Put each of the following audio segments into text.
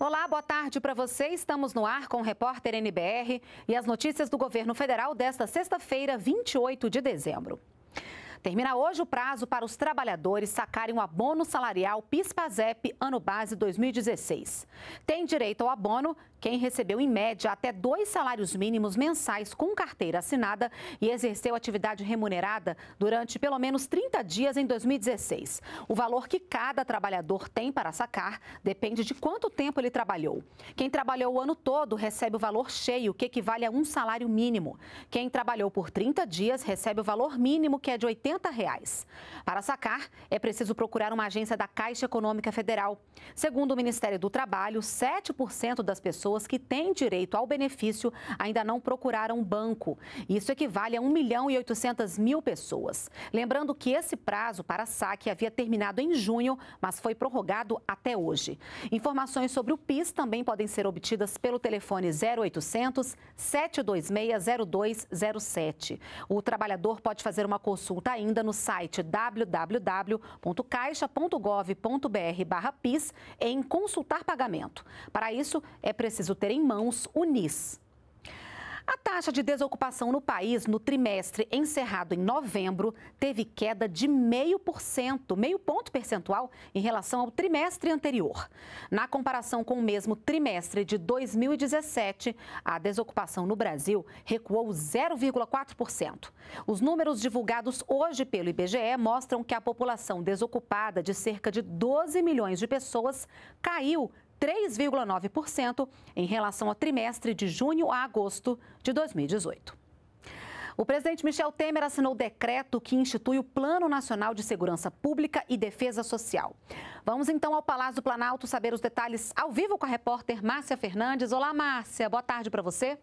Olá, boa tarde para você. Estamos no ar com o repórter NBR e as notícias do governo federal desta sexta-feira, 28 de dezembro. Termina hoje o prazo para os trabalhadores sacarem o abono salarial PIS-PASEP ano base 2016. Tem direito ao abono quem recebeu em média até dois salários mínimos mensais com carteira assinada e exerceu atividade remunerada durante pelo menos 30 dias em 2016. O valor que cada trabalhador tem para sacar depende de quanto tempo ele trabalhou. Quem trabalhou o ano todo recebe o valor cheio, que equivale a um salário mínimo. Quem trabalhou por 30 dias recebe o valor mínimo, que é de 80 80 reais. Para sacar, é preciso procurar uma agência da Caixa Econômica Federal. Segundo o Ministério do Trabalho, 7% das pessoas que têm direito ao benefício ainda não procuraram banco. Isso equivale a 1 milhão e 800 mil pessoas. Lembrando que esse prazo para saque havia terminado em junho, mas foi prorrogado até hoje. Informações sobre o PIS também podem ser obtidas pelo telefone 0800 726 0207. O trabalhador pode fazer uma consulta ainda no site www.caixa.gov.br/pis em consultar pagamento. Para isso, é preciso ter em mãos o NIS. A taxa de desocupação no país no trimestre encerrado em novembro teve queda de meio meio ponto percentual em relação ao trimestre anterior. Na comparação com o mesmo trimestre de 2017, a desocupação no Brasil recuou 0,4%. Os números divulgados hoje pelo IBGE mostram que a população desocupada de cerca de 12 milhões de pessoas caiu 3,9% em relação ao trimestre de junho a agosto de 2018. O presidente Michel Temer assinou decreto que institui o Plano Nacional de Segurança Pública e Defesa Social. Vamos então ao Palácio do Planalto saber os detalhes ao vivo com a repórter Márcia Fernandes. Olá, Márcia, boa tarde para você.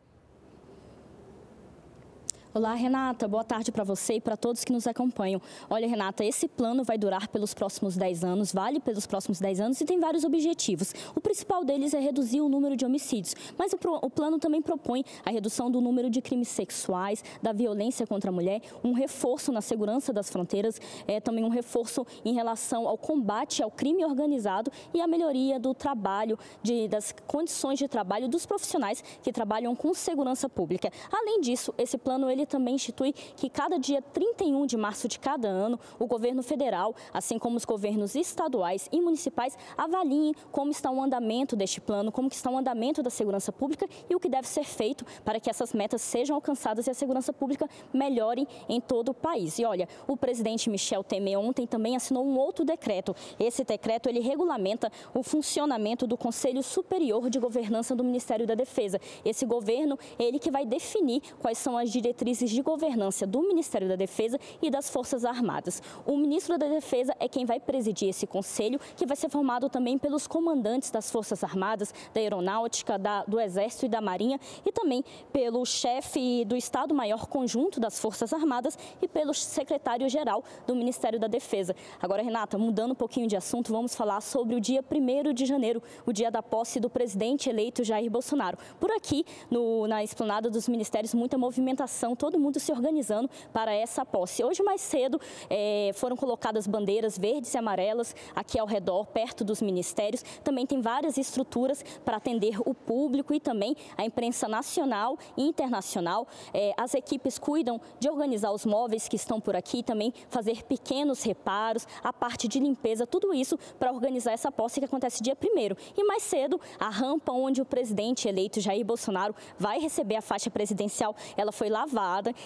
Olá, Renata. Boa tarde para você e para todos que nos acompanham. Olha, Renata, esse plano vai durar pelos próximos 10 anos, vale pelos próximos 10 anos e tem vários objetivos. O principal deles é reduzir o número de homicídios, mas o, pro, o plano também propõe a redução do número de crimes sexuais, da violência contra a mulher, um reforço na segurança das fronteiras, é, também um reforço em relação ao combate ao crime organizado e a melhoria do trabalho, de, das condições de trabalho dos profissionais que trabalham com segurança pública. Além disso, esse plano ele ele também institui que cada dia 31 de março de cada ano, o governo federal, assim como os governos estaduais e municipais, avaliem como está o andamento deste plano, como está o andamento da segurança pública e o que deve ser feito para que essas metas sejam alcançadas e a segurança pública melhore em todo o país. E olha, o presidente Michel Temer ontem também assinou um outro decreto. Esse decreto ele regulamenta o funcionamento do Conselho Superior de Governança do Ministério da Defesa. Esse governo, ele que vai definir quais são as diretrizes de governança do Ministério da Defesa e das Forças Armadas. O ministro da Defesa é quem vai presidir esse conselho, que vai ser formado também pelos comandantes das Forças Armadas, da Aeronáutica, da, do Exército e da Marinha, e também pelo chefe do Estado-Maior Conjunto das Forças Armadas e pelo secretário-geral do Ministério da Defesa. Agora, Renata, mudando um pouquinho de assunto, vamos falar sobre o dia 1 de janeiro, o dia da posse do presidente eleito Jair Bolsonaro. Por aqui, no, na esplanada dos ministérios, muita movimentação todo mundo se organizando para essa posse. Hoje, mais cedo, é, foram colocadas bandeiras verdes e amarelas aqui ao redor, perto dos ministérios. Também tem várias estruturas para atender o público e também a imprensa nacional e internacional. É, as equipes cuidam de organizar os móveis que estão por aqui, também fazer pequenos reparos, a parte de limpeza, tudo isso para organizar essa posse que acontece dia 1 E mais cedo, a rampa onde o presidente eleito Jair Bolsonaro vai receber a faixa presidencial, ela foi lavada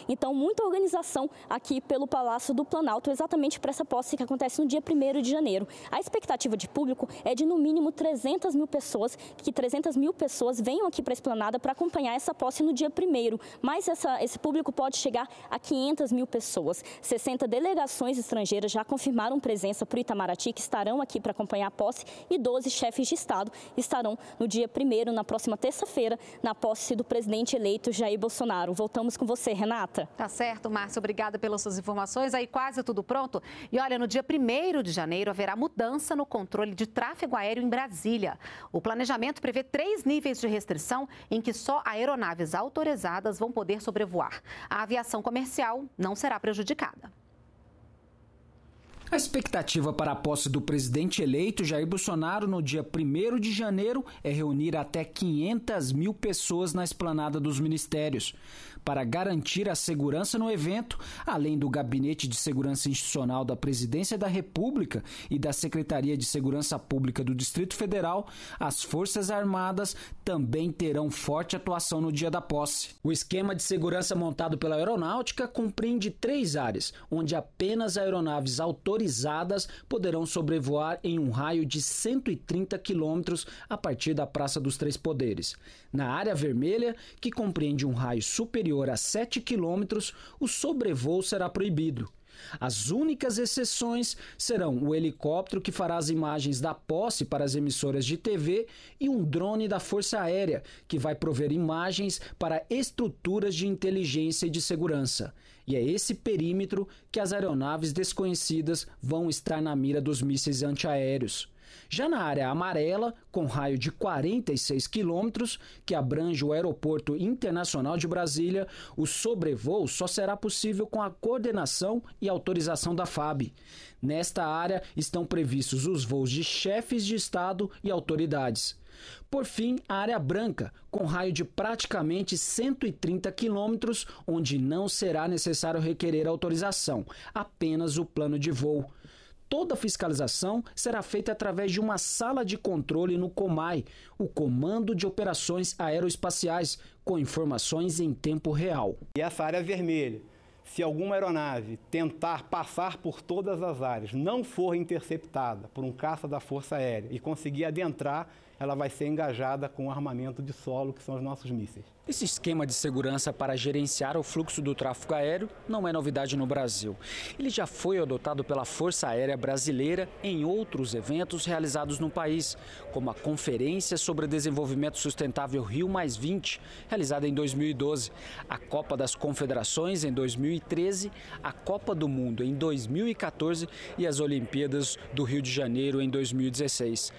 então, muita organização aqui pelo Palácio do Planalto, exatamente para essa posse que acontece no dia 1 de janeiro. A expectativa de público é de, no mínimo, 300 mil pessoas, que 300 mil pessoas venham aqui para a Esplanada para acompanhar essa posse no dia 1 Mas essa, esse público pode chegar a 500 mil pessoas. 60 delegações estrangeiras já confirmaram presença para o Itamaraty, que estarão aqui para acompanhar a posse, e 12 chefes de Estado estarão no dia 1 na próxima terça-feira, na posse do presidente eleito Jair Bolsonaro. Voltamos com você você, Renata. Tá certo, Márcio. Obrigada pelas suas informações. Aí quase tudo pronto. E olha, no dia 1 de janeiro haverá mudança no controle de tráfego aéreo em Brasília. O planejamento prevê três níveis de restrição em que só aeronaves autorizadas vão poder sobrevoar. A aviação comercial não será prejudicada. A expectativa para a posse do presidente eleito Jair Bolsonaro no dia 1 de janeiro é reunir até 500 mil pessoas na esplanada dos ministérios. Para garantir a segurança no evento, além do Gabinete de Segurança Institucional da Presidência da República e da Secretaria de Segurança Pública do Distrito Federal, as Forças Armadas também terão forte atuação no dia da posse. O esquema de segurança montado pela Aeronáutica compreende três áreas, onde apenas aeronaves autorizadas autorizadas poderão sobrevoar em um raio de 130 quilômetros a partir da Praça dos Três Poderes. Na área vermelha, que compreende um raio superior a 7 quilômetros, o sobrevoo será proibido. As únicas exceções serão o helicóptero que fará as imagens da posse para as emissoras de TV e um drone da Força Aérea, que vai prover imagens para estruturas de inteligência e de segurança. E é esse perímetro que as aeronaves desconhecidas vão estar na mira dos mísseis antiaéreos. Já na área amarela, com raio de 46 quilômetros, que abrange o Aeroporto Internacional de Brasília, o sobrevoo só será possível com a coordenação e autorização da FAB. Nesta área estão previstos os voos de chefes de Estado e autoridades. Por fim, a área branca, com raio de praticamente 130 quilômetros, onde não será necessário requerer autorização, apenas o plano de voo. Toda a fiscalização será feita através de uma sala de controle no COMAI, o Comando de Operações Aeroespaciais, com informações em tempo real. E essa área vermelha, se alguma aeronave tentar passar por todas as áreas, não for interceptada por um caça da Força Aérea e conseguir adentrar ela vai ser engajada com o armamento de solo, que são os nossos mísseis. Esse esquema de segurança para gerenciar o fluxo do tráfego aéreo não é novidade no Brasil. Ele já foi adotado pela Força Aérea Brasileira em outros eventos realizados no país, como a Conferência sobre Desenvolvimento Sustentável Rio realizada em 2012, a Copa das Confederações em 2013, a Copa do Mundo em 2014 e as Olimpíadas do Rio de Janeiro em 2016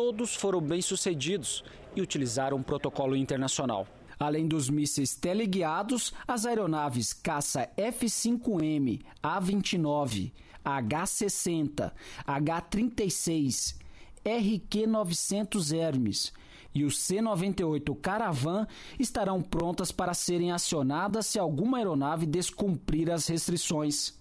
todos foram bem-sucedidos e utilizaram um protocolo internacional. Além dos mísseis teleguiados, as aeronaves caça F-5M, A-29, H-60, H-36, RQ-900 Hermes e o C-98 Caravan estarão prontas para serem acionadas se alguma aeronave descumprir as restrições.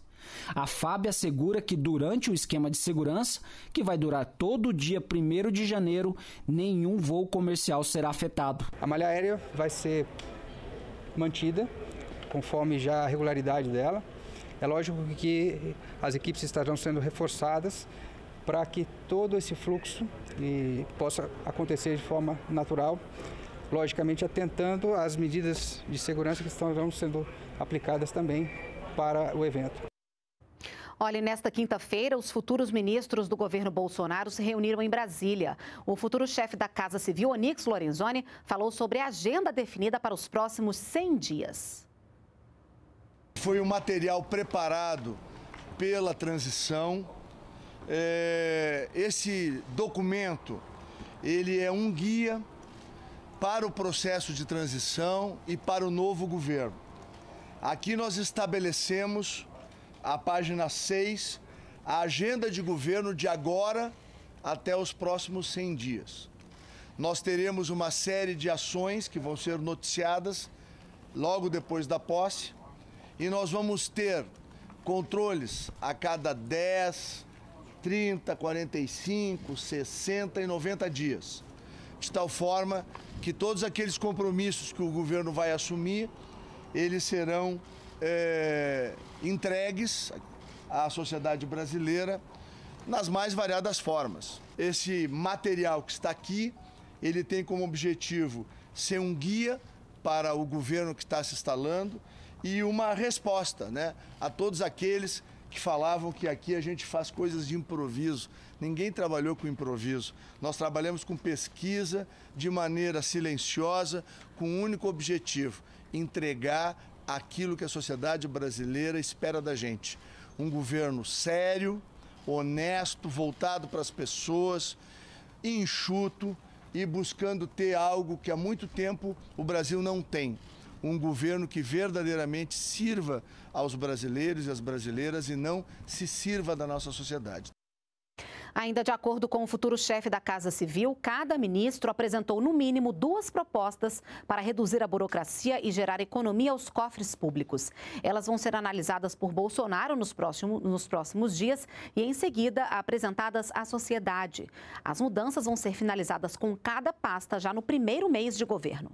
A FAB assegura que durante o esquema de segurança, que vai durar todo o dia 1 de janeiro, nenhum voo comercial será afetado. A malha aérea vai ser mantida conforme já a regularidade dela. É lógico que as equipes estarão sendo reforçadas para que todo esse fluxo possa acontecer de forma natural, logicamente atentando às medidas de segurança que estarão sendo aplicadas também para o evento. Olha, nesta quinta-feira, os futuros ministros do governo Bolsonaro se reuniram em Brasília. O futuro chefe da Casa Civil, Onix Lorenzoni, falou sobre a agenda definida para os próximos 100 dias. Foi um material preparado pela transição. É, esse documento, ele é um guia para o processo de transição e para o novo governo. Aqui nós estabelecemos a página 6, a agenda de governo de agora até os próximos 100 dias. Nós teremos uma série de ações que vão ser noticiadas logo depois da posse e nós vamos ter controles a cada 10, 30, 45, 60 e 90 dias. De tal forma que todos aqueles compromissos que o governo vai assumir, eles serão é, entregues à sociedade brasileira nas mais variadas formas. Esse material que está aqui, ele tem como objetivo ser um guia para o governo que está se instalando e uma resposta né, a todos aqueles que falavam que aqui a gente faz coisas de improviso. Ninguém trabalhou com improviso. Nós trabalhamos com pesquisa de maneira silenciosa, com um único objetivo: entregar aquilo que a sociedade brasileira espera da gente. Um governo sério, honesto, voltado para as pessoas, enxuto e buscando ter algo que há muito tempo o Brasil não tem. Um governo que verdadeiramente sirva aos brasileiros e às brasileiras e não se sirva da nossa sociedade. Ainda de acordo com o futuro chefe da Casa Civil, cada ministro apresentou no mínimo duas propostas para reduzir a burocracia e gerar economia aos cofres públicos. Elas vão ser analisadas por Bolsonaro nos, nos próximos dias e, em seguida, apresentadas à sociedade. As mudanças vão ser finalizadas com cada pasta já no primeiro mês de governo.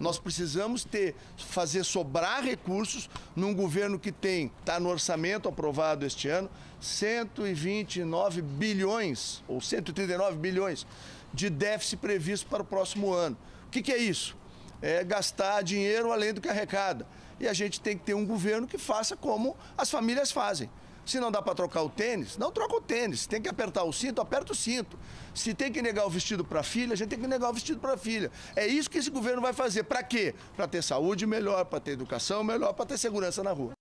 Nós precisamos ter, fazer sobrar recursos num governo que tem, está no orçamento aprovado este ano, 129 bilhões, ou 139 bilhões, de déficit previsto para o próximo ano. O que, que é isso? É gastar dinheiro além do que arrecada. E a gente tem que ter um governo que faça como as famílias fazem. Se não dá para trocar o tênis, não troca o tênis. tem que apertar o cinto, aperta o cinto. Se tem que negar o vestido para a filha, a gente tem que negar o vestido para a filha. É isso que esse governo vai fazer. Para quê? Para ter saúde melhor, para ter educação melhor, para ter segurança na rua.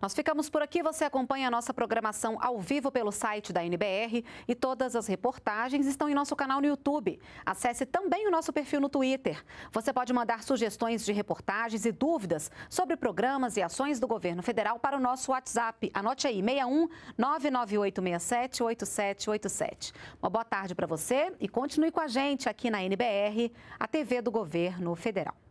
Nós ficamos por aqui. Você acompanha a nossa programação ao vivo pelo site da NBR e todas as reportagens estão em nosso canal no YouTube. Acesse também o nosso perfil no Twitter. Você pode mandar sugestões de reportagens e dúvidas sobre programas e ações do governo federal para o nosso WhatsApp. Anote aí: 61 99867 Uma boa tarde para você e continue com a gente aqui na NBR, a TV do Governo Federal.